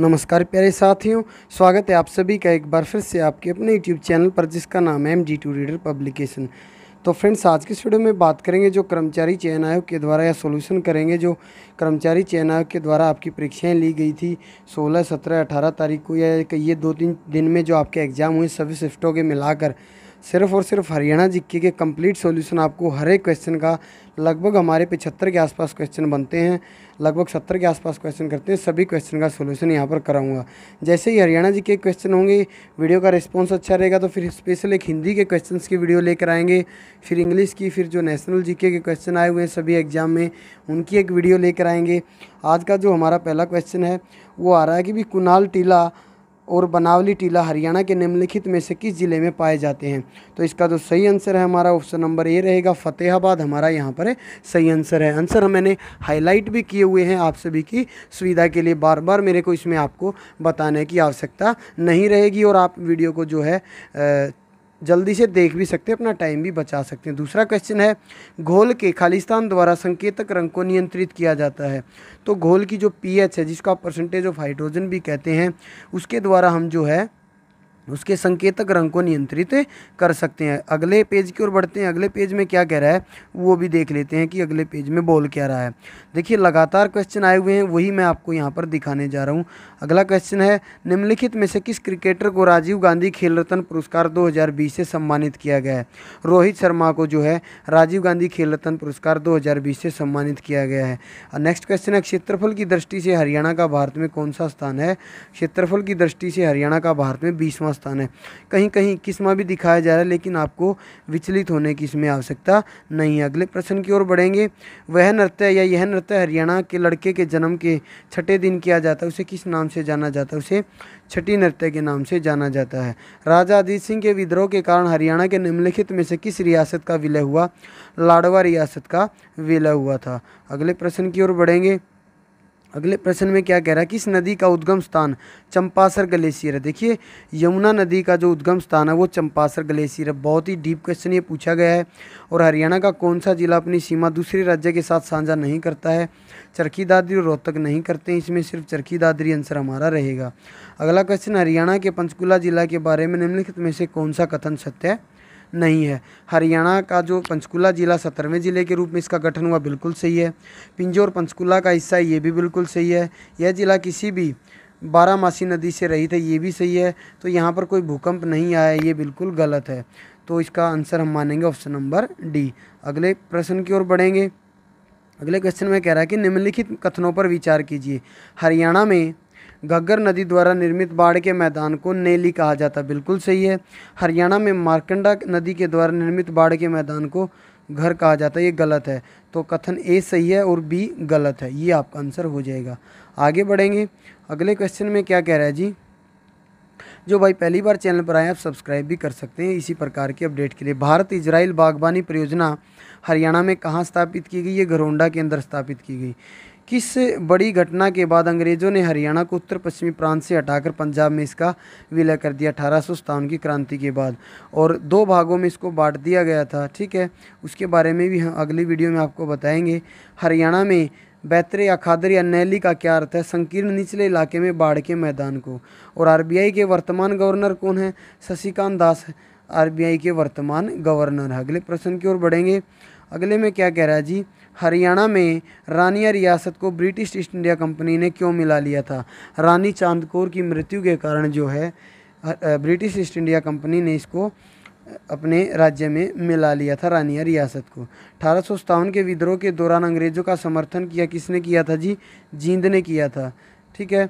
नमस्कार प्यारे साथियों स्वागत है आप सभी का एक बार फिर से आपके अपने यूट्यूब चैनल पर जिसका नाम है M G two reader publication तो फ्रेंड्स आज के स्टूडियो में बात करेंगे जो कर्मचारी चयन आयोग के द्वारा या सॉल्यूशन करेंगे जो कर्मचारी चयन आयोग के द्वारा आपकी परीक्षाएं ली गई थी 16, 17, 18 तारीख को या ये दो तीन दिन में जो आपके एग्ज़ाम हुए सभी शिफ्टों के मिलाकर सिर्फ और सिर्फ हरियाणा जीके के कंप्लीट सॉल्यूशन आपको हर एक क्वेश्चन का लगभग हमारे पिछहत्तर के आसपास क्वेश्चन बनते हैं लगभग सत्तर के आसपास क्वेश्चन करते हैं सभी क्वेश्चन का सोल्यूशन यहाँ पर कराऊंगा जैसे ही हरियाणा जी के क्वेश्चन होंगे वीडियो का रिस्पॉन्स अच्छा रहेगा तो फिर स्पेशल एक हिंदी के क्वेश्चन की वीडियो लेकर आएंगे फिर इंग्लिश की फिर जो नेशनल जी के क्वेश्चन आए हुए हैं सभी एग्जाम में उनकी एक वीडियो लेकर आएंगे आज का जो हमारा पहला क्वेश्चन है वो आ रहा है कि भी कुनाल टीला और बनावली टीला हरियाणा के निम्नलिखित में से किस ज़िले में पाए जाते हैं तो इसका जो तो सही आंसर है हमारा ऑप्शन नंबर ए रहेगा फतेहाबाद हमारा यहाँ पर सही आंसर है आंसर मैंने हाईलाइट भी किए हुए हैं आप सभी की सुविधा के लिए बार बार मेरे को इसमें आपको बताने की आवश्यकता नहीं रहेगी और आप वीडियो को जो है जल्दी से देख भी सकते हैं अपना टाइम भी बचा सकते हैं दूसरा क्वेश्चन है घोल के खालिस्तान द्वारा संकेतक रंग को नियंत्रित किया जाता है तो घोल की जो पीएच है जिसको आप परसेंटेज ऑफ हाइड्रोजन भी कहते हैं उसके द्वारा हम जो है उसके संकेतक रंग को नियंत्रित कर सकते हैं अगले पेज की ओर बढ़ते हैं अगले पेज में क्या कह रहा है वो भी देख लेते हैं कि अगले पेज में बोल क्या रहा है देखिए लगातार क्वेश्चन आए हुए हैं वही मैं आपको यहाँ पर दिखाने जा रहा हूँ अगला क्वेश्चन है निम्नलिखित में से किस क्रिकेटर को राजीव गांधी खेल रत्न पुरस्कार दो से सम्मानित किया गया है रोहित शर्मा को जो है राजीव गांधी खेल रत्न पुरस्कार दो से सम्मानित किया गया है नेक्स्ट क्वेश्चन है क्षेत्रफल की दृष्टि से हरियाणा का भारत में कौन सा स्थान है क्षेत्रफल की दृष्टि से हरियाणा का भारत में बीसवा स्थान है कहीं कहीं किस्मा भी दिखाया जा रहा है लेकिन आपको विचलित होने की इसमें आवश्यकता नहीं है अगले प्रश्न की ओर बढ़ेंगे वह नृत्य या यह नृत्य हरियाणा के लड़के के जन्म के छठे दिन किया जाता है उसे किस नाम से जाना जाता है उसे छठी नृत्य के नाम से जाना जाता है राजा अजीत सिंह के विद्रोह के कारण हरियाणा के निम्नलिखित में से किस रियासत का विलय हुआ लाडवा रियासत का विलय हुआ था अगले प्रश्न की ओर बढ़ेंगे अगले प्रश्न में क्या कह रहा है कि इस नदी का उद्गम स्थान चंपासर ग्लेशियर है देखिए यमुना नदी का जो उद्गम स्थान है वो चंपासर ग्लेशियर है बहुत ही डीप क्वेश्चन ये पूछा गया है और हरियाणा का कौन सा जिला अपनी सीमा दूसरे राज्य के साथ साझा नहीं करता है चरखी दादरी और रोहतक नहीं करते इसमें सिर्फ चरखी दादरी आंसर हमारा रहेगा अगला क्वेश्चन हरियाणा के पंचकूला जिला के बारे में निम्नलिखित में से कौन सा कथन सत्य है नहीं है हरियाणा का जो पंचकुला ज़िला सत्रहवें ज़िले के रूप में इसका गठन हुआ बिल्कुल सही है पिंजौर पंचकुला का हिस्सा ये भी बिल्कुल सही है यह ज़िला किसी भी बारामासी नदी से रही थी ये भी सही है तो यहाँ पर कोई भूकंप नहीं आया ये बिल्कुल गलत है तो इसका आंसर हम मानेंगे ऑप्शन नंबर डी अगले प्रश्न की ओर बढ़ेंगे अगले क्वेश्चन में कह रहा है कि निम्नलिखित कथनों पर विचार कीजिए हरियाणा में घग्गर नदी द्वारा निर्मित बाढ़ के मैदान को नेली कहा जाता है बिल्कुल सही है हरियाणा में मार्कंडा नदी के द्वारा निर्मित बाढ़ के मैदान को घर कहा जाता है ये गलत है तो कथन ए सही है और बी गलत है ये आपका आंसर हो जाएगा आगे बढ़ेंगे अगले क्वेश्चन में क्या कह रहा है जी जो भाई पहली बार चैनल पर आए आप सब्सक्राइब भी कर सकते हैं इसी प्रकार के अपडेट के लिए भारत इजराइल बागवानी परियोजना हरियाणा में कहाँ स्थापित की गई ये घरोंडा के अंदर स्थापित की गई किस बड़ी घटना के बाद अंग्रेज़ों ने हरियाणा को उत्तर पश्चिमी प्रांत से हटाकर पंजाब में इसका विलय कर दिया अठारह की क्रांति के बाद और दो भागों में इसको बांट दिया गया था ठीक है उसके बारे में भी हम अगली वीडियो में आपको बताएंगे हरियाणा में बैतरे या खादर या नैली का क्या अर्थ है संकीर्ण निचले इलाके में बाढ़ के मैदान को और आर के वर्तमान गवर्नर कौन है शशिकांत दास आर के वर्तमान गवर्नर अगले प्रश्न की ओर बढ़ेंगे अगले में क्या कह रहा है जी हरियाणा में रानिया रियासत को ब्रिटिश ईस्ट इंडिया कंपनी ने क्यों मिला लिया था रानी चांद कौर की मृत्यु के कारण जो है ब्रिटिश ईस्ट इंडिया कंपनी ने इसको अपने राज्य में मिला लिया था रानिया रियासत को अठारह के विद्रोह के दौरान अंग्रेज़ों का समर्थन किया किसने किया था जी जींद ने किया था ठीक है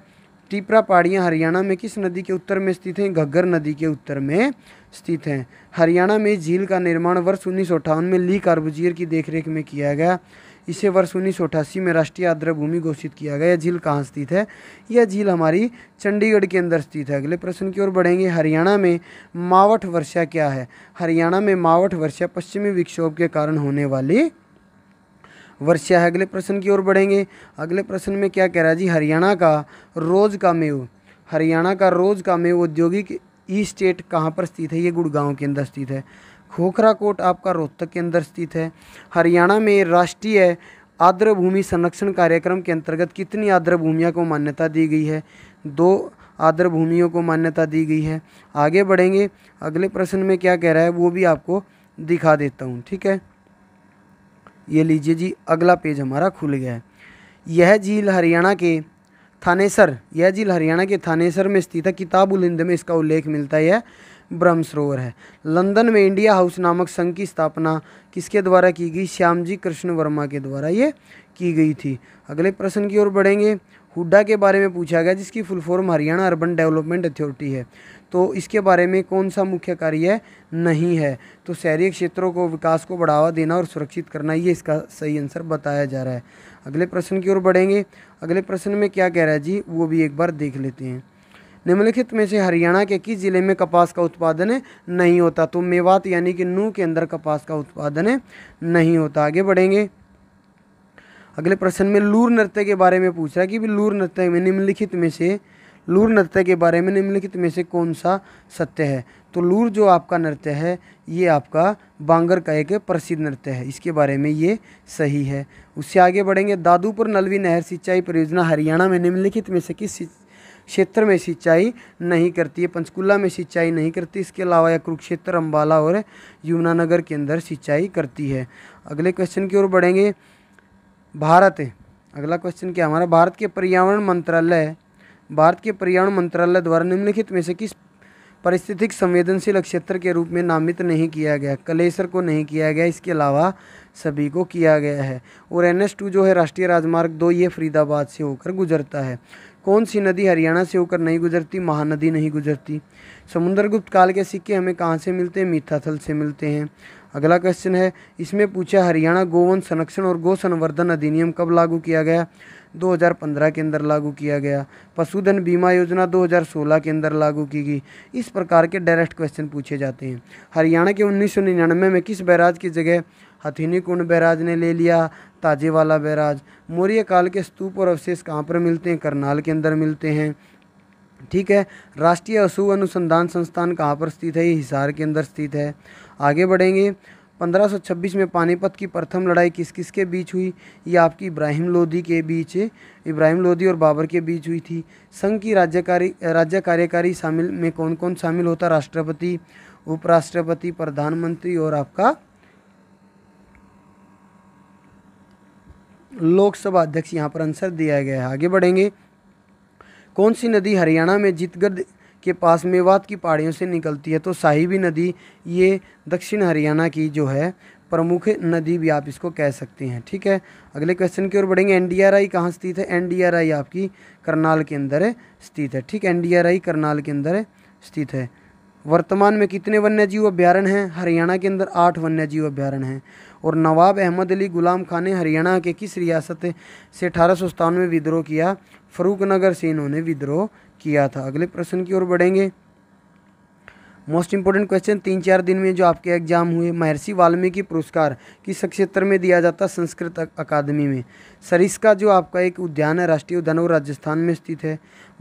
टिपरा पहाड़ियाँ हरियाणा में किस नदी के उत्तर में स्थित हैं घग्गर नदी के उत्तर में स्थित हैं हरियाणा में झील का निर्माण वर्ष उन्नीस में ली कार्बुजियर की देखरेख में किया गया इसे वर्ष उन्नीस में राष्ट्रीय आर्द्र भूमि घोषित किया गया यह झील कहाँ स्थित है यह झील हमारी चंडीगढ़ के अंदर स्थित है अगले प्रश्न की ओर बढ़ेंगे हरियाणा में मावठ वर्षा क्या है हरियाणा में मावठ वर्षा पश्चिमी विक्षोभ के कारण होने वाली वर्षा है अगले प्रश्न की ओर बढ़ेंगे अगले प्रश्न में क्या कह रहा है जी हरियाणा का रोज़ का मेव हरियाणा का रोज़ का मेव औद्योगिक ई स्टेट कहाँ पर स्थित है ये गुड़गांव के अंदर स्थित है खोखरा कोट आपका रोहतक के अंदर स्थित है हरियाणा में राष्ट्रीय आर्द्र भूमि संरक्षण कार्यक्रम के अंतर्गत कितनी आर्द्र भूमियों को मान्यता दी गई है दो आर्द्र भूमियों को मान्यता दी गई है आगे बढ़ेंगे अगले प्रश्न में क्या कह रहा है वो भी आपको दिखा देता हूँ ठीक है ये लीजिए जी अगला पेज हमारा खुल गया है यह झील हरियाणा के थानेसर यह झील हरियाणा के थानेसर में स्थित है किताबुल हिंद में इसका उल्लेख मिलता है ब्रह्म सरोवर है लंदन में इंडिया हाउस नामक संघ की स्थापना किसके द्वारा की गई श्यामजी कृष्ण वर्मा के द्वारा ये की गई थी अगले प्रश्न की ओर बढ़ेंगे हुड्डा के बारे में पूछा गया जिसकी full form Haryana urban development authority है तो इसके बारे में कौन सा मुख्य कार्य नहीं है तो शहरी क्षेत्रों को विकास को बढ़ावा देना और सुरक्षित करना ये इसका सही आंसर बताया जा रहा है अगले प्रश्न की ओर बढ़ेंगे अगले प्रश्न में क्या कह रहा है जी वो भी एक बार देख लेते हैं निम्नलिखित में से हरियाणा के किस जिले में कपास का उत्पादन नहीं होता तो मेवात यानी कि नू के अंदर कपास का उत्पादन नहीं होता आगे बढ़ेंगे अगले प्रश्न में लूर नृत्य के बारे में पूछ रहा है कि लूर नृत्य में निम्नलिखित में से लूर नृत्य के बारे में निम्नलिखित में से कौन सा सत्य है तो लूर जो आपका नृत्य है ये आपका बांगर का एक प्रसिद्ध नृत्य है इसके बारे में ये सही है उससे आगे बढ़ेंगे दादूपुर नलवी नहर सिंचाई परियोजना हरियाणा में निम्नलिखित में से किस क्षेत्र में सिंचाई नहीं करती है पंचकुला में सिंचाई नहीं करती इसके अलावा यह कुरुक्षेत्र अम्बाला और यमुनानगर के अंदर सिंचाई करती है अगले क्वेश्चन की ओर बढ़ेंगे भारत अगला क्वेश्चन क्या हमारा भारत के पर्यावरण मंत्रालय भारत के पर्यावरण मंत्रालय द्वारा निम्नलिखित में से किस परिस्थितिक संवेदनशील क्षेत्र के रूप में नामित नहीं किया गया कलेसर को नहीं किया गया इसके अलावा सभी को किया गया है और एन एस टू जो है राष्ट्रीय राजमार्ग दो ये फरीदाबाद से होकर गुजरता है कौन सी नदी हरियाणा से होकर नहीं गुजरती महानदी नहीं गुजरती समुद्रगुप्त काल के सिक्के हमें कहाँ से मिलते हैं मीथाथल से मिलते हैं अगला क्वेश्चन है इसमें पूछा हरियाणा गोवन संरक्षण और गो संवर्धन अधिनियम कब लागू किया गया 2015 के अंदर लागू किया गया पशुधन बीमा योजना 2016 के अंदर लागू की गई इस प्रकार के डायरेक्ट क्वेश्चन पूछे जाते हैं हरियाणा के 1999 में किस बैराज की जगह हथिनी कुंड बैराज ने ले लिया ताजेवाला बैराज मौर्य काल के स्तूप और अवशेष कहाँ पर मिलते हैं करनाल के अंदर मिलते हैं ठीक है राष्ट्रीय अशु अनुसंधान संस्थान कहाँ पर स्थित है ये हिसार के अंदर स्थित है आगे बढ़ेंगे 1526 में पानीपत की प्रथम लड़ाई किस किस के बीच हुई ये आपकी इब्राहिम लोधी के बीच इब्राहिम लोधी और बाबर के बीच हुई थी संघ की राज्यकारी राज्य कार्यकारी शामिल में कौन कौन शामिल होता राष्ट्रपति उपराष्ट्रपति प्रधानमंत्री और आपका लोकसभा अध्यक्ष यहाँ पर आंसर दिया गया है आगे बढ़ेंगे कौन सी नदी हरियाणा में जितगढ़ के पास मेवात की पहाड़ियों से निकलती है तो साहिबी नदी ये दक्षिण हरियाणा की जो है प्रमुख नदी भी आप इसको कह सकते हैं ठीक है अगले क्वेश्चन की ओर बढ़ेंगे एनडीआरआई कहाँ स्थित है एनडीआरआई आपकी करनाल के अंदर स्थित है ठीक एनडीआरआई करनाल के अंदर स्थित है वर्तमान में कितने वन्यजीव अभ्यारण्य हैं हरियाणा के अंदर आठ वन्यजीव अभ्यारण्य हैं और नवाब अहमद अली गुलाम खान ने हरियाणा के किस रियासत से अठारह सौ विद्रोह किया नगर से इन्होंने विद्रोह किया था अगले प्रश्न की ओर बढ़ेंगे मोस्ट इंपॉर्टेंट क्वेश्चन तीन चार दिन में जो आपके एग्जाम हुए महर्षि वाल्मीकि पुरस्कार किस क्षेत्र में दिया जाता संस्कृत अकादमी में सरिस्का जो आपका एक उद्यान है राष्ट्रीय उद्यान वो राजस्थान में स्थित है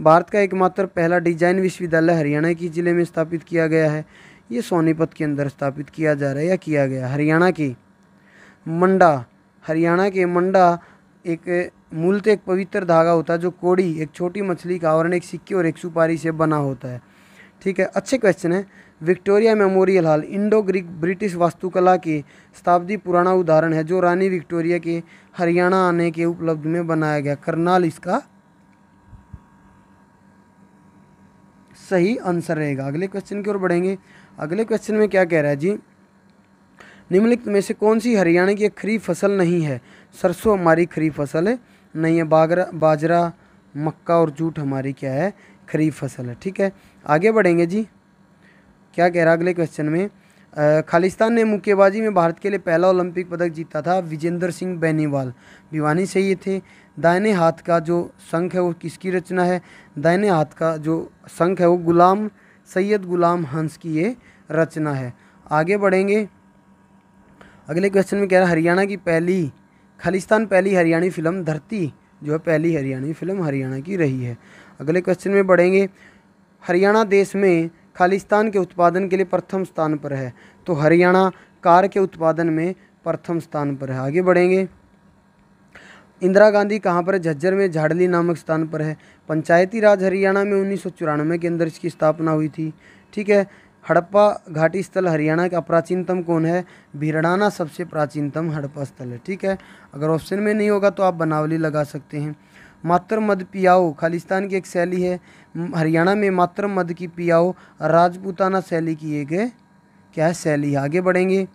भारत का एकमात्र पहला डिजाइन विश्वविद्यालय हरियाणा के जिले में स्थापित किया गया है ये सोनीपत के अंदर स्थापित किया जा रहा है या किया गया हरियाणा के मंडा हरियाणा के मंडा एक मूलतः तो एक पवित्र धागा होता है जो कोड़ी एक छोटी मछली का आवरण एक सिक्के और एक सुपारी से बना होता है ठीक है अच्छे क्वेश्चन है Victoria Memorial Hall Indo Greek British वास्तुकला के शताब्दी पुराना उदाहरण है जो रानी विक्टोरिया के हरियाणा आने के उपलब्ध में बनाया गया करनाल इसका सही आंसर रहेगा अगले क्वेश्चन की ओर बढ़ेंगे अगले क्वेश्चन में क्या कह रहा है जी निम्नलिखित में से कौन सी हरियाणा की खरीफ फसल नहीं है सरसों हमारी खरीफ फसल है नहीं है बागरा बाजरा मक्का और जूट हमारी क्या है खरीफ फसल है ठीक है आगे बढ़ेंगे जी क्या कह रहा अगले क्वेश्चन में खालिस्तान ने मुक्केबाजी में भारत के लिए पहला ओलंपिक पदक जीता था विजेंद्र सिंह बेनीवाल भिवानी से ये थे दाहिने हाथ का जो शंख है वो किसकी रचना है दाहिने हाथ का जो शंख है वो गुलाम सैयद गुलाम हंस की ये रचना है आगे बढ़ेंगे अगले क्वेश्चन में कह रहा हरियाणा की पहली खालिस्तान पहली हरियाणी फिल्म धरती जो है पहली हरियाणी फिल्म हरियाणा की रही है अगले क्वेश्चन में बढ़ेंगे हरियाणा देश में खालिस्तान के उत्पादन के लिए प्रथम स्थान पर है तो हरियाणा कार के उत्पादन में प्रथम स्थान पर है आगे बढ़ेंगे इंदिरा गांधी कहाँ पर है झज्जर में झाड़ली नामक स्थान पर है पंचायती राज हरियाणा में उन्नीस के अंदर इसकी स्थापना हुई थी ठीक है हड़प्पा घाटी स्थल हरियाणा का प्राचीनतम कौन है भीरड़ाना सबसे प्राचीनतम हड़प्पा स्थल है ठीक है अगर ऑप्शन में नहीं होगा तो आप बनावली लगा सकते हैं मातृ मद पियाओ खालिस्तान की एक शैली है हरियाणा में मातृ मद की पियाओ राजपूताना शैली की एक क्या है शैली आगे बढ़ेंगे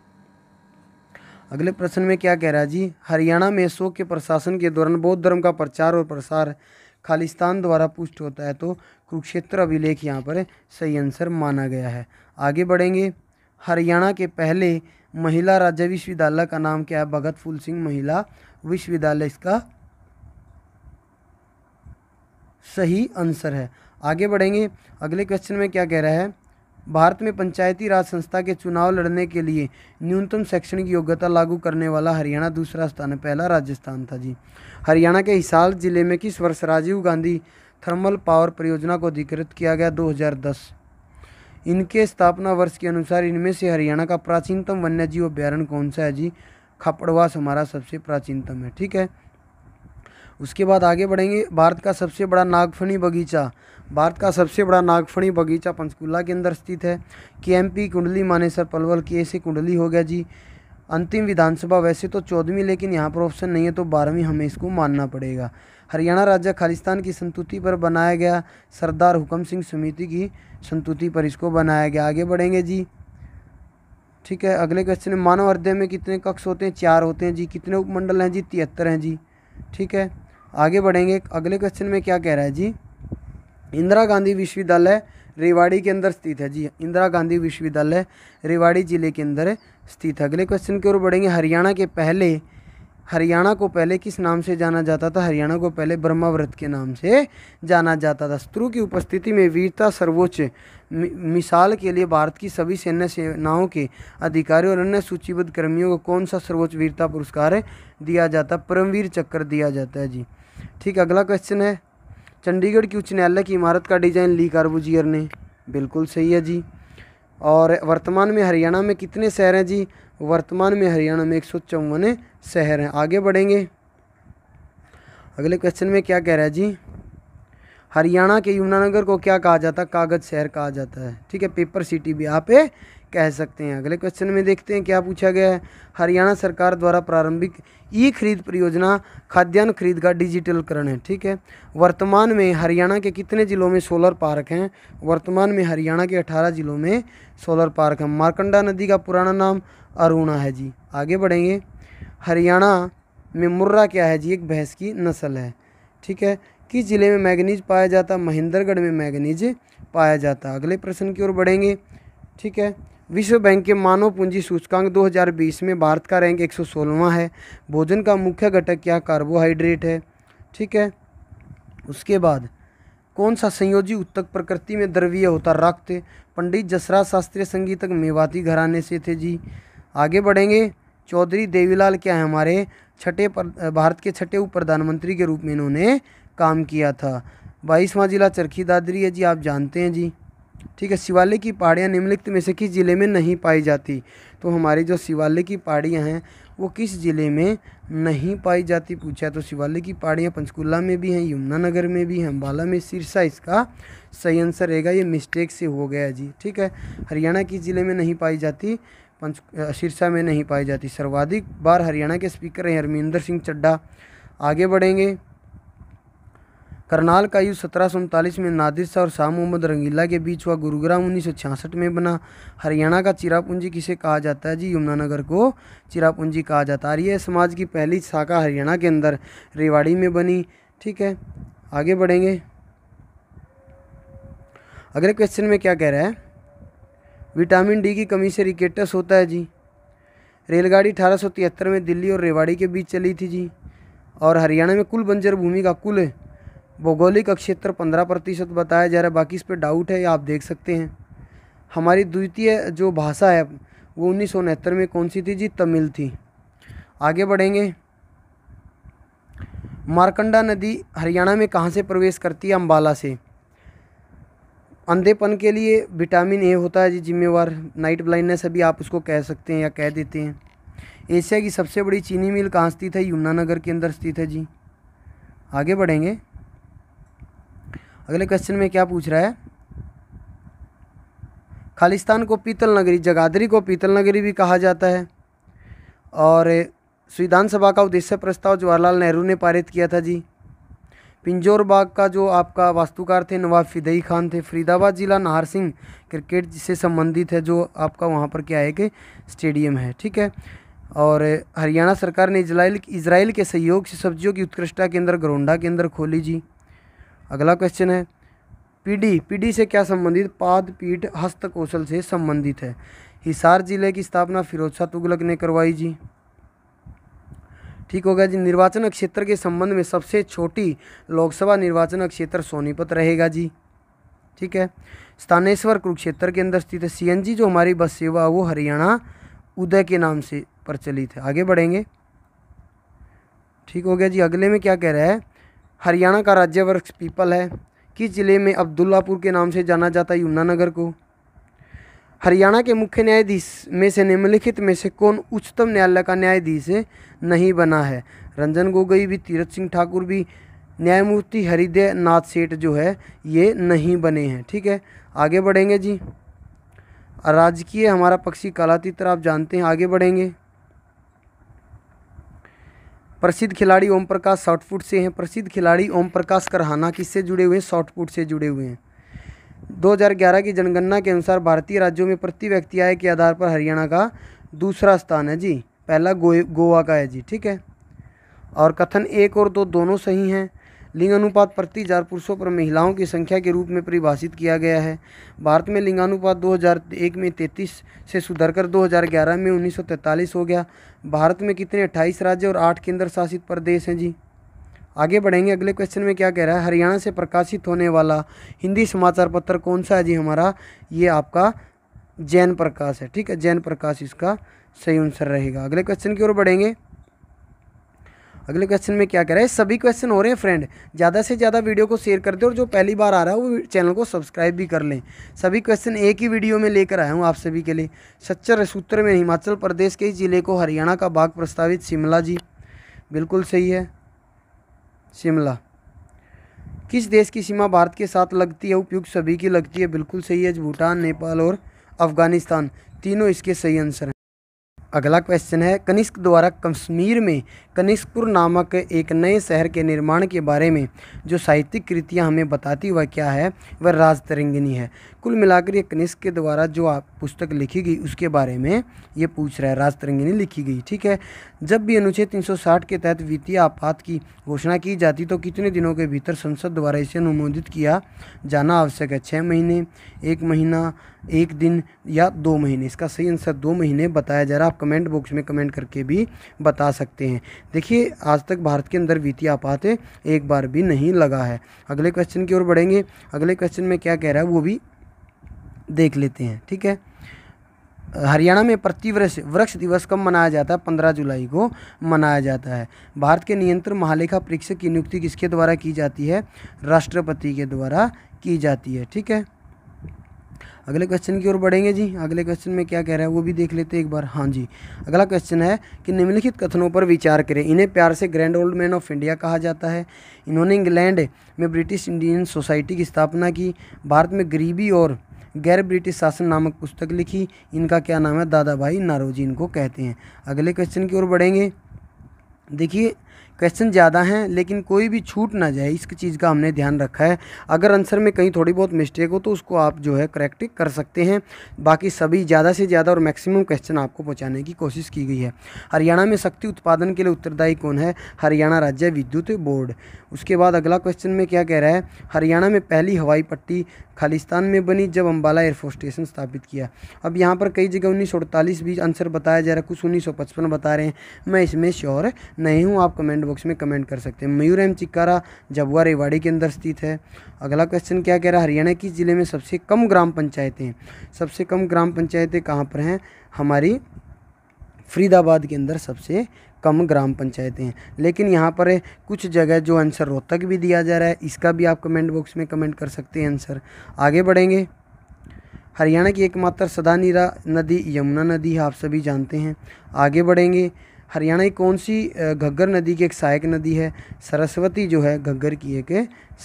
अगले प्रश्न में क्या कह रहा है जी हरियाणा में अशोक के प्रशासन के दौरान बौद्ध धर्म का प्रचार और प्रसार खालिस्तान द्वारा पुष्ट होता है तो कुरुक्षेत्र अभिलेख यहाँ पर सही आंसर माना गया है आगे बढ़ेंगे हरियाणा के पहले महिला राज्य विश्वविद्यालय का नाम क्या है भगत फूल सिंह महिला विश्वविद्यालय इसका सही आंसर है आगे बढ़ेंगे अगले क्वेश्चन में क्या कह रहा है भारत में पंचायती राज संस्था के चुनाव लड़ने के लिए न्यूनतम शैक्षणिक योग्यता लागू करने वाला हरियाणा दूसरा स्थान है पहला राजस्थान था जी हरियाणा के हिसार जिले में किस वर्ष राजीव गांधी थर्मल पावर परियोजना को अधिकृत किया गया 2010 इनके स्थापना वर्ष के अनुसार इनमें से हरियाणा का प्राचीनतम वन्य जीव अभ्यारण्य कौन सा है जी खपड़वास हमारा सबसे प्राचीनतम है ठीक है उसके बाद आगे बढ़ेंगे भारत का सबसे बड़ा नागफणी बगीचा भारत का सबसे बड़ा नागफणी बगीचा पंचकूला के अंदर स्थित है के एम पी कुंडली मानेसर पलवल के ऐसे कुंडली हो गया जी अंतिम विधानसभा वैसे तो चौदहवीं लेकिन यहाँ पर ऑप्शन नहीं है तो बारहवीं हमें इसको मानना पड़ेगा हरियाणा राज्य खालिस्तान की संतुति पर बनाया गया सरदार हुक्म सिंह समिति की संतुति पर इसको बनाया गया आगे बढ़ेंगे जी ठीक है अगले क्वेश्चन है मानव हृदय में कितने कक्ष होते हैं चार होते हैं जी कितने उपमंडल हैं जी तिहत्तर हैं जी ठीक है आगे बढ़ेंगे अगले क्वेश्चन में क्या कह रहा है जी इंदिरा गांधी विश्वविद्यालय रेवाड़ी के अंदर स्थित है जी इंदिरा गांधी विश्वविद्यालय रेवाड़ी जिले के अंदर स्थित है अगले क्वेश्चन की ओर बढ़ेंगे हरियाणा के पहले हरियाणा को पहले किस नाम से जाना जाता था हरियाणा को पहले ब्रह्माव्रत के नाम से जाना जाता था शत्रु की उपस्थिति में वीरता सर्वोच्च मिसाल के लिए भारत की सभी सैन्य सेनाओं के अधिकारियों और अन्य सूचीबद्ध कर्मियों को कौन सा सर्वोच्च वीरता पुरस्कार दिया जाता परमवीर चक्कर दिया जाता है जी ठीक अगला क्वेश्चन है चंडीगढ़ की उच्च न्यायालय की इमारत का डिजाइन ली कार्बुजियर ने बिल्कुल सही है जी और वर्तमान में हरियाणा में कितने शहर हैं जी वर्तमान में हरियाणा में एक सौ चौवन शहर हैं आगे बढ़ेंगे अगले क्वेश्चन में क्या कह रहा है जी हरियाणा के यमुनानगर को क्या कहा जाता है कागज़ शहर कहा जाता है ठीक है पेपर सिटी भी आप कह सकते हैं अगले क्वेश्चन में देखते हैं क्या पूछा गया है हरियाणा सरकार द्वारा प्रारंभिक ई खरीद परियोजना खाद्यान्न खरीद का डिजिटलकरण है ठीक है वर्तमान में हरियाणा के कितने ज़िलों में सोलर पार्क हैं वर्तमान में हरियाणा के अठारह ज़िलों में सोलर पार्क हैं मार्कंडा नदी का पुराना नाम अरुणा है जी आगे बढ़ेंगे हरियाणा में मुर्रा क्या है जी एक भैंस की नस्ल है ठीक है किस ज़िले में मैगनीज पाया जाता महेंद्रगढ़ में मैगनीज पाया जाता अगले प्रश्न की ओर बढ़ेंगे ठीक है विश्व बैंक के मानव पूंजी सूचकांक 2020 में भारत का रैंक 116वां है भोजन का मुख्य घटक क्या कार्बोहाइड्रेट है ठीक है उसके बाद कौन सा संयोजी उत्तक प्रकृति में द्रवीय होता रक्त पंडित जसराज शास्त्रीय संगीतक मेवाती घराने से थे जी आगे बढ़ेंगे चौधरी देवीलाल क्या है हमारे छठे भारत के छठे उप प्रधानमंत्री के रूप में इन्होंने काम किया था बाईसवां जिला चरखी दादरी है जी आप जानते हैं जी ठीक है शिवालय की पहाड़ियाँ निम्नलिखित में से किस ज़िले में नहीं पाई जाती तो हमारी जो शिवालय की पहाड़ियाँ हैं वो किस ज़िले में नहीं पाई जाती पूछा तो शिवालय की पहाड़ियाँ पंचकुला में भी हैं यमुनानगर में भी हैं अम्बाला में सिरसा इसका सही आंसर रहेगा ये मिस्टेक से हो गया जी ठीक है हरियाणा किस ज़िले में नहीं पाई जाती पंच में नहीं पाई जाती सर्वाधिक बार हरियाणा के स्पीकर हैं हरमिंदर सिंह चड्डा आगे बढ़ेंगे करनाल का युद्ध सत्रह में नादिर शाह और शाह मोहम्मद रंगीला के बीच हुआ गुरुग्राम उन्नीस में बना हरियाणा का चिरापूंजी किसे कहा जाता है जी यमुनानगर को चिरापूंजी कहा जाता है आर्य समाज की पहली शाखा हरियाणा के अंदर रेवाड़ी में बनी ठीक है आगे बढ़ेंगे अगले क्वेश्चन में क्या कह रहा है विटामिन डी की कमी से रिकेटस होता है जी रेलगाड़ी अठारह में दिल्ली और रेवाड़ी के बीच चली थी जी और हरियाणा में कुल बंजर भूमि का कुल भौगोलिक क्षेत्र पंद्रह प्रतिशत बताया जा रहा है बाकी इस पर डाउट है आप देख सकते हैं हमारी द्वितीय जो भाषा है वो उन्नीस में कौन सी थी जी तमिल थी आगे बढ़ेंगे मारकंडा नदी हरियाणा में कहाँ से प्रवेश करती है अम्बाला से अंधेपन के लिए विटामिन ए होता है जी जिम्मेवार नाइट ब्लाइंडनेस अभी आप उसको कह सकते हैं या कह देते हैं एशिया की सबसे बड़ी चीनी मिल कहाँ स्थित है यमुनानगर के अंदर स्थित है जी आगे बढ़ेंगे अगले क्वेश्चन में क्या पूछ रहा है खालिस्तान को पीतल नगरी जगाधरी को पीतल नगरी भी कहा जाता है और संविधान सभा का उद्देश्य प्रस्ताव जवाहरलाल नेहरू ने पारित किया था जी पिंजौर बाग का जो आपका वास्तुकार थे नवाब फिदई खान थे फरीदाबाद ज़िला नाहर सिंह क्रिकेट से संबंधित है जो आपका वहाँ पर क्या है कि स्टेडियम है ठीक है और हरियाणा सरकार ने इजराइल इसराइल के सहयोग से सब्जियों की उत्कृष्टता केंद्र ग्रोंडा के अंदर खोली जी अगला क्वेश्चन है पीडी पीडी से क्या संबंधित पाद पीठ हस्तकौशल से संबंधित है हिसार जिले की स्थापना फिरोज शाह तुगलक ने करवाई जी ठीक हो गया जी निर्वाचन क्षेत्र के संबंध में सबसे छोटी लोकसभा निर्वाचन क्षेत्र सोनीपत रहेगा जी ठीक है स्थानेश्वर कुरुक्षेत्र के अंदर स्थित है सीएनजी जो हमारी बस सेवा वो हरियाणा उदय के नाम से प्रचलित है आगे बढ़ेंगे ठीक हो गया जी अगले में क्या कह रहा है हरियाणा का राज्य वर्ग पीपल है किस ज़िले में अब्दुल्लापुर के नाम से जाना जाता है यमुनानगर को हरियाणा के मुख्य न्यायाधीश में से निम्नलिखित में से कौन उच्चतम न्यायालय का न्यायाधीश नहीं बना है रंजन गोगोई भी तीरथ सिंह ठाकुर भी न्यायमूर्ति हरिदय नाथ सेठ जो है ये नहीं बने हैं ठीक है आगे बढ़ेंगे जी राजकीय हमारा पक्षी तीतर आप जानते हैं आगे बढ़ेंगे प्रसिद्ध खिलाड़ी ओम प्रकाश शॉर्टपुट से हैं प्रसिद्ध खिलाड़ी ओम प्रकाश करहाना किससे जुड़े हुए हैं शॉर्टपुट से जुड़े हुए हैं 2011 की जनगणना के अनुसार भारतीय राज्यों में प्रति व्यक्ति आय के आधार पर हरियाणा का दूसरा स्थान है जी पहला गो गोवा का है जी ठीक है और कथन एक और दो दोनों सही हैं लिंग अनुपात प्रति हजार पुरुषों पर महिलाओं की संख्या के रूप में परिभाषित किया गया है भारत में लिंगानुपात 2001 में 33 से सुधरकर 2011 में 1943 हो गया भारत में कितने 28 राज्य और 8 केंद्र शासित प्रदेश हैं जी आगे बढ़ेंगे अगले क्वेश्चन में क्या कह रहा है हरियाणा से प्रकाशित होने वाला हिंदी समाचार पत्र कौन सा है जी हमारा ये आपका जैन प्रकाश है ठीक है जैन प्रकाश इसका सही आंसर रहेगा अगले क्वेश्चन की ओर बढ़ेंगे अगले क्वेश्चन में क्या कह रहा है सभी क्वेश्चन हो रहे हैं फ्रेंड ज़्यादा से ज़्यादा वीडियो को शेयर कर दें और जो पहली बार आ रहा है वो चैनल को सब्सक्राइब भी कर लें सभी क्वेश्चन एक ही वीडियो में लेकर आया हूँ आप सभी के लिए सच्चर सूत्र में हिमाचल प्रदेश के ही जिले को हरियाणा का भाग प्रस्तावित शिमला जी बिल्कुल सही है शिमला किस देश की सीमा भारत के साथ लगती है उपयुक्त सभी की लगती है बिल्कुल सही है भूटान नेपाल और अफगानिस्तान तीनों इसके सही आंसर हैं अगला क्वेश्चन है कनिष्क द्वारा कश्मीर में कनिष्कपुर नामक एक नए शहर के निर्माण के बारे में जो साहित्यिक कृतियां हमें बताती हुआ क्या है वह राजतरंगिनी है कुल मिलाकर ये कनिष्क के द्वारा जो आप पुस्तक लिखी गई उसके बारे में ये पूछ रहा है ने लिखी गई ठीक है जब भी अनुच्छेद 360 के तहत वित्तीय आपात की घोषणा की जाती तो कितने दिनों के भीतर संसद द्वारा इसे अनुमोदित किया जाना आवश्यक है छः महीने एक महीना एक दिन या दो महीने इसका सही आंसर दो महीने बताया जा रहा है आप कमेंट बॉक्स में कमेंट करके भी बता सकते हैं देखिए आज तक भारत के अंदर वित्तीय आपात एक बार भी नहीं लगा है अगले क्वेश्चन की ओर बढ़ेंगे अगले क्वेश्चन में क्या कह रहा है वो भी देख लेते हैं ठीक है हरियाणा में प्रतिवर्ष वृक्ष दिवस कब मनाया जाता है पंद्रह जुलाई को मनाया जाता है भारत के नियंत्रण महालेखा परीक्षक की नियुक्ति किसके द्वारा की जाती है राष्ट्रपति के द्वारा की जाती है ठीक है अगले क्वेश्चन की ओर बढ़ेंगे जी अगले क्वेश्चन में क्या कह रहा है वो भी देख लेते हैं एक बार हाँ जी अगला क्वेश्चन है कि निम्नलिखित कथनों पर विचार करें इन्हें प्यार से grand old man of India कहा जाता है इन्होंने इंग्लैंड में ब्रिटिश इंडियन सोसाइटी की स्थापना की भारत में गरीबी और गैर ब्रिटिश शासन नामक पुस्तक लिखी इनका क्या नाम है दादा भाई नारोजी इनको कहते हैं अगले क्वेश्चन की ओर बढ़ेंगे देखिए क्वेश्चन ज़्यादा हैं लेकिन कोई भी छूट ना जाए इस चीज़ का हमने ध्यान रखा है अगर आंसर में कहीं थोड़ी बहुत मिस्टेक हो तो उसको आप जो है करेक्ट कर सकते हैं बाकी सभी ज़्यादा से ज़्यादा और मैक्सिमम क्वेश्चन आपको पहुँचाने की कोशिश की गई है हरियाणा में शक्ति उत्पादन के लिए उत्तरदायी कौन है हरियाणा राज्य विद्युत बोर्ड उसके बाद अगला क्वेश्चन में क्या कह रहा है हरियाणा में पहली हवाई पट्टी खालिस्तान में बनी जब अम्बाला एयरफोर्स स्टेशन स्थापित किया अब यहाँ पर कई जगह उन्नीस भी आंसर बताया जा रहा है कुछ उन्नीस बता रहे हैं मैं इसमें श्योर नहीं हूँ आप कमेंट बॉक्स में कमेंट कर सकते हैं मयूर एम चिक्कारा जबुआ रेवाड़ी के अंदर स्थित है अगला क्वेश्चन क्या कह रहा है हरियाणा की ज़िले में सबसे कम ग्राम पंचायतें सबसे कम ग्राम पंचायतें कहाँ पर हैं हमारी फरीदाबाद के अंदर सबसे कम ग्राम पंचायतें हैं लेकिन यहाँ पर कुछ जगह जो आंसर रोहतक भी दिया जा रहा है इसका भी आप कमेंट बॉक्स में कमेंट कर सकते हैं आंसर आगे बढ़ेंगे हरियाणा की एकमात्र सदा नीरा नदी यमुना नदी है आप सभी जानते हैं आगे बढ़ेंगे हरियाणा की कौन सी घग्गर नदी की एक सहायक नदी है सरस्वती जो है घग्गर की एक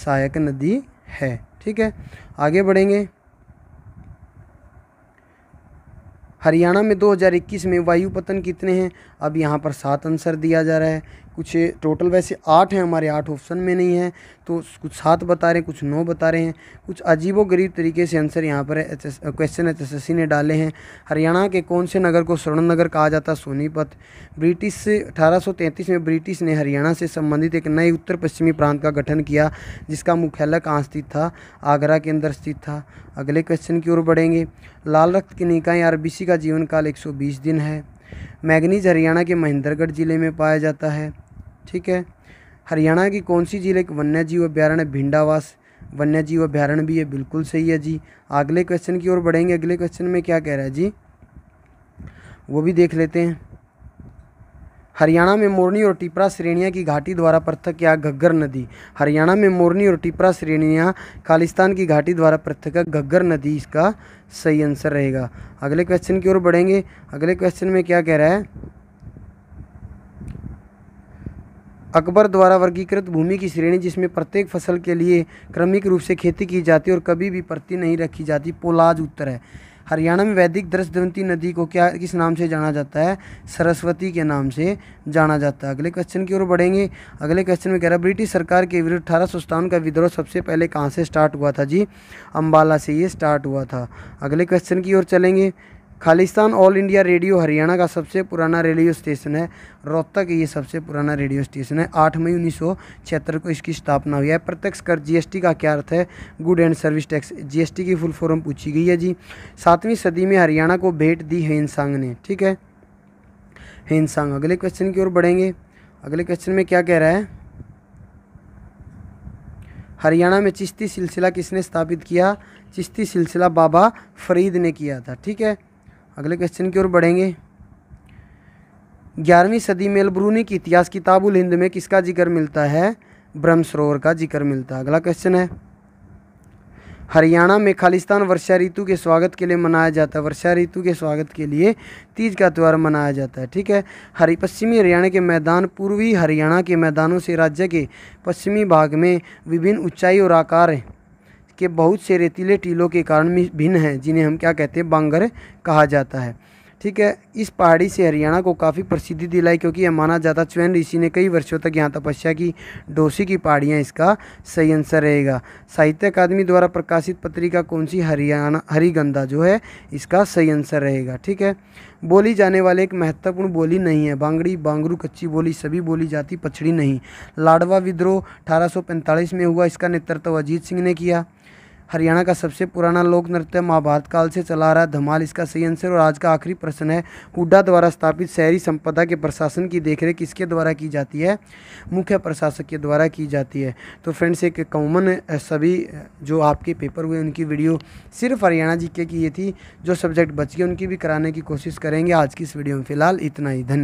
सहायक नदी है ठीक है आगे बढ़ेंगे हरियाणा में 2021 में वायुपतन कितने हैं अब यहाँ पर सात आंसर दिया जा रहा है कुछ टोटल वैसे आठ हैं हमारे आठ ऑप्शन में नहीं है तो कुछ सात बता रहे हैं कुछ नौ बता रहे हैं कुछ अजीबो गरीब तरीके से आंसर यहाँ पर क्वेश्चन एच एस ने डाले हैं हरियाणा के कौन से नगर को स्वर्ण नगर कहा जाता है सोनीपत ब्रिटिश से 1833 में ब्रिटिश ने हरियाणा से संबंधित एक नए उत्तर पश्चिमी प्रांत का गठन किया जिसका मुख्यालय कहाँ स्थित था आगरा के अंदर स्थित था अगले क्वेश्चन की ओर बढ़ेंगे लाल रक्त की निकाय आर का जीवन काल एक दिन है मैगनीज हरियाणा के महेंद्रगढ़ ज़िले में पाया जाता है ठीक है हरियाणा की कौन सी जिले के वन्य जीव अभ्यारण्य भिंडावास वन्य जीव भी है बिल्कुल सही है जी अगले क्वेश्चन की ओर बढ़ेंगे अगले क्वेश्चन में क्या कह रहा है जी वो भी देख लेते हैं हरियाणा में मोरनी और टिपरा श्रेणिया की घाटी द्वारा पृथक या घग्गर नदी हरियाणा में मोरनी और टिपरा श्रेणिया खालिस्तान की घाटी द्वारा पृथक घग्गर नदी इसका सही आंसर रहेगा अगले क्वेश्चन की ओर बढ़ेंगे अगले क्वेश्चन में क्या कह रहा है अकबर द्वारा वर्गीकृत भूमि की श्रेणी जिसमें प्रत्येक फसल के लिए क्रमिक रूप से खेती की जाती और कभी भी प्रति नहीं रखी जाती पोलाज उत्तर है हरियाणा में वैदिक दृष्टवंती नदी को क्या किस नाम से जाना जाता है सरस्वती के नाम से जाना जाता है अगले क्वेश्चन की ओर बढ़ेंगे अगले क्वेश्चन में कह रहा ब्रिटिश सरकार के विरुद्ध अठारह का विद्रोह सबसे पहले कहाँ से स्टार्ट हुआ था जी अम्बाला से ये स्टार्ट हुआ था अगले क्वेश्चन की ओर चलेंगे Khalistan all India radio Haryana का सबसे पुराना रेडियो स्टेशन है रोहतक ये सबसे पुराना रेडियो स्टेशन है आठ मई उन्नीस को इसकी स्थापना हुई है प्रत्यक्ष कर जीएसटी का क्या अर्थ है good and service tax GST की फुल फॉर्म पूछी गई है जी सातवीं सदी में हरियाणा को भेंट दी हेनसांग ने ठीक है हेनसांग अगले क्वेश्चन की ओर बढ़ेंगे अगले क्वेश्चन में क्या कह रहा है हरियाणा में चिश्ती सिलसिला किसने स्थापित किया चिश्ती सिलसिला बाबा फरीद ने किया था ठीक है अगले क्वेश्चन की ओर बढ़ेंगे ग्यारहवीं सदी में अलबरूनी की इतिहास किताबुल हिंद में किसका जिक्र मिलता है ब्रह्म सरोवर का जिक्र मिलता है अगला क्वेश्चन है हरियाणा में खालिस्तान वर्षा ऋतु के स्वागत के लिए मनाया जाता है वर्षा ऋतु के स्वागत के लिए तीज का त्यौहार मनाया जाता है ठीक है हरी पश्चिमी हरियाणा के मैदान पूर्वी हरियाणा के मैदानों से राज्य के पश्चिमी भाग में विभिन्न ऊंचाई और आकार के बहुत से रेतीले टीलों के कारण भिन्न हैं जिन्हें हम क्या कहते हैं बांगर कहा जाता है ठीक है इस पहाड़ी से हरियाणा को काफ़ी प्रसिद्धि दिलाई क्योंकि यह माना जाता चवैन ऋषि ने कई वर्षों तक यहाँ तपस्या की डोसी की पहाड़ियाँ इसका सही आंसर रहेगा साहित्य अकादमी द्वारा प्रकाशित पत्रिका कौन सी हरियाणा हरिगंधा जो है इसका सही आंसर रहेगा ठीक है बोली जाने वाले एक महत्वपूर्ण बोली नहीं है बांगड़ी बांगरू कच्ची बोली सभी बोली जाती पछड़ी नहीं लाडवा विद्रोह अठारह में हुआ इसका नेतृत्व अजीत सिंह ने किया हरियाणा का सबसे पुराना लोक नृत्य महाभारत काल से चला रहा है धमाल इसका सही आंसर और आज का आखिरी प्रश्न है हुड्डा द्वारा स्थापित शहरी संपदा के प्रशासन की देखरेख किसके द्वारा की जाती है मुख्य प्रशासक के द्वारा की जाती है तो फ्रेंड्स एक कॉमन सभी जो आपके पेपर हुए उनकी वीडियो सिर्फ हरियाणा जी के की ये थी जो सब्जेक्ट बच गए उनकी भी कराने की कोशिश करेंगे आज की इस वीडियो में फिलहाल इतना ही धन्यवाद